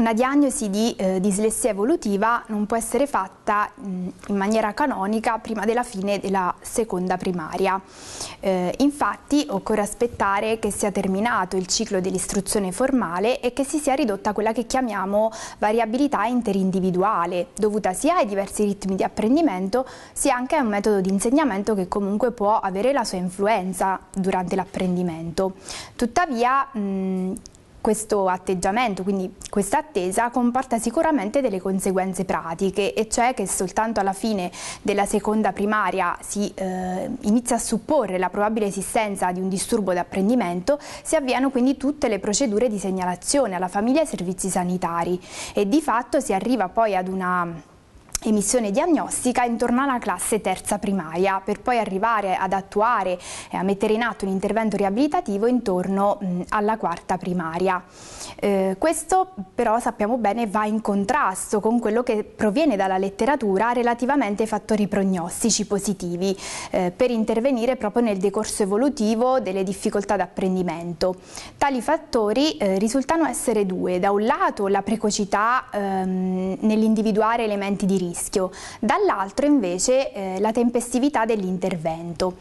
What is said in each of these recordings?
una diagnosi di eh, dislessia evolutiva non può essere fatta mh, in maniera canonica prima della fine della seconda primaria. Eh, infatti occorre aspettare che sia terminato il ciclo dell'istruzione formale e che si sia ridotta quella che chiamiamo variabilità interindividuale, dovuta sia ai diversi ritmi di apprendimento sia anche a un metodo di insegnamento che comunque può avere la sua influenza durante l'apprendimento. Tuttavia, mh, questo atteggiamento, quindi questa attesa, comporta sicuramente delle conseguenze pratiche e cioè che soltanto alla fine della seconda primaria si eh, inizia a supporre la probabile esistenza di un disturbo d'apprendimento, si avviano quindi tutte le procedure di segnalazione alla famiglia e ai servizi sanitari e di fatto si arriva poi ad una emissione diagnostica intorno alla classe terza primaria per poi arrivare ad attuare e eh, a mettere in atto un intervento riabilitativo intorno alla quarta primaria. Eh, questo però sappiamo bene va in contrasto con quello che proviene dalla letteratura relativamente ai fattori prognostici positivi eh, per intervenire proprio nel decorso evolutivo delle difficoltà d'apprendimento. Tali fattori eh, risultano essere due, da un lato la precocità ehm, nell'individuare elementi di rischio rischio, dall'altro invece eh, la tempestività dell'intervento.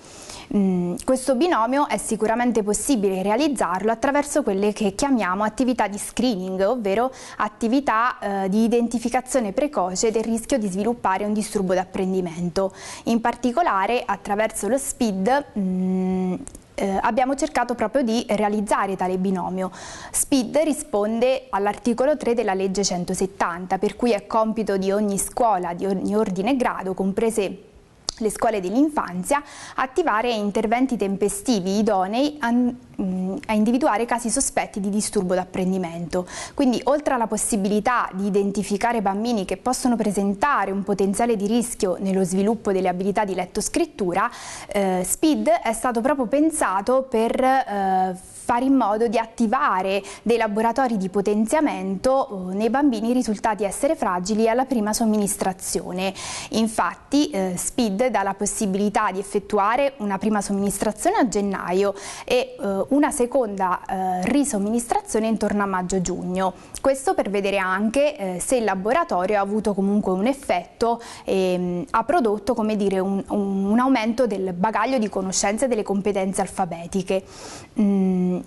Mm, questo binomio è sicuramente possibile realizzarlo attraverso quelle che chiamiamo attività di screening, ovvero attività eh, di identificazione precoce del rischio di sviluppare un disturbo d'apprendimento. In particolare attraverso lo SPID mm, eh, abbiamo cercato proprio di realizzare tale binomio. SPID risponde all'articolo 3 della legge 170, per cui è compito di ogni scuola, di ogni ordine e grado, comprese le scuole dell'infanzia, attivare interventi tempestivi idonei mh, a individuare casi sospetti di disturbo d'apprendimento. Quindi oltre alla possibilità di identificare bambini che possono presentare un potenziale di rischio nello sviluppo delle abilità di letto-scrittura, eh, SPID è stato proprio pensato per eh, fare in modo di attivare dei laboratori di potenziamento eh, nei bambini risultati essere fragili alla prima somministrazione. Infatti eh, SPID dà la possibilità di effettuare una prima somministrazione a gennaio e eh, una seconda eh, risoministrazione intorno a maggio-giugno. Questo per vedere anche eh, se il laboratorio ha avuto comunque un effetto e ehm, mh, ha prodotto come dire, un, un, aumento del bagaglio di conoscenze e delle competenze alfabetiche. Mh, mm,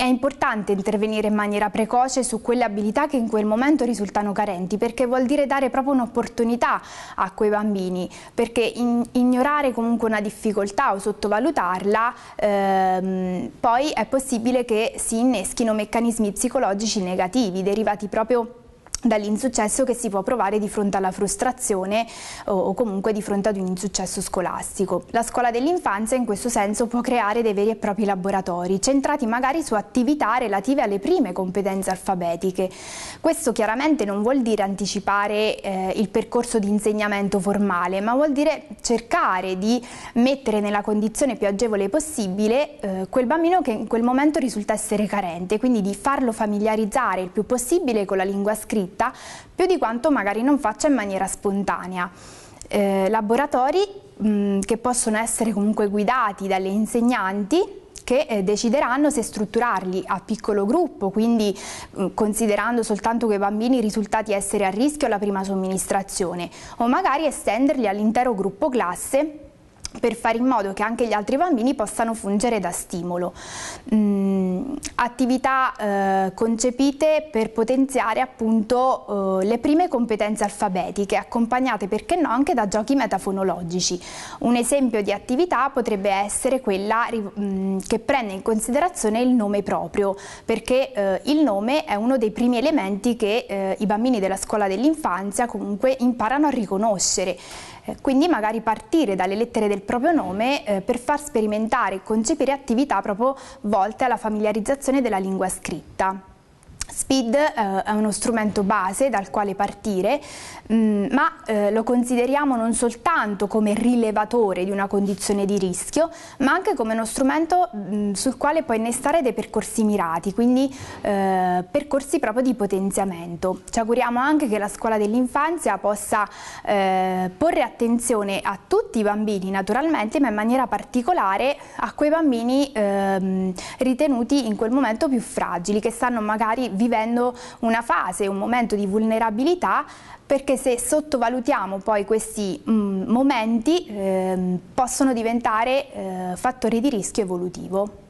è importante intervenire in maniera precoce su quelle abilità che in quel momento risultano carenti, perché vuol dire dare proprio un'opportunità a quei bambini, perché in, ignorare comunque una difficoltà o sottovalutarla, ehm, poi è possibile che si inneschino meccanismi psicologici negativi, derivati proprio da dall'insuccesso che si può provare di fronte alla frustrazione o comunque di fronte ad un insuccesso scolastico. La scuola dell'infanzia in questo senso può creare dei veri e propri laboratori, centrati magari su attività relative alle prime competenze alfabetiche. Questo chiaramente non vuol dire anticipare eh, il percorso di insegnamento formale, ma vuol dire cercare di mettere nella condizione più agevole possibile eh, quel bambino che in quel momento risulta essere carente, quindi di farlo familiarizzare il più possibile con la lingua scritta scritta più di quanto magari non faccia in maniera spontanea. Eh, laboratori mh, che possono essere comunque guidati dalle insegnanti che eh, decideranno se strutturarli a piccolo gruppo, quindi considerando soltanto quei bambini risultati essere a rischio alla prima somministrazione, o magari estenderli all'intero gruppo classe per fare in modo che anche gli altri bambini possano fungere da stimolo. Mm, attività eh, concepite per potenziare appunto eh, le prime competenze alfabetiche, accompagnate perché no anche da giochi metafonologici. Un esempio di attività potrebbe essere quella mm, che prende in considerazione il nome proprio, perché eh, il nome è uno dei primi elementi che eh, i bambini della scuola dell'infanzia comunque imparano a riconoscere. Eh, quindi magari partire dalle lettere del proprio nome eh, per far sperimentare e concepire attività proprio volte alla familiarizzazione della lingua scritta. Speed eh, è uno strumento base dal quale partire, mh, mm, ma eh, lo consideriamo non soltanto come rilevatore di una condizione di rischio, ma anche come uno strumento mh, mm, sul quale puoi innestare dei percorsi mirati, quindi eh, percorsi proprio di potenziamento. Ci auguriamo anche che la scuola dell'infanzia possa eh, porre attenzione a tutti i bambini naturalmente, ma in maniera particolare a quei bambini ehm, ritenuti in quel momento più fragili, che stanno magari vivendo una fase, un momento di vulnerabilità perché se sottovalutiamo poi questi mh, mm, momenti eh, possono diventare eh, fattori di rischio evolutivo.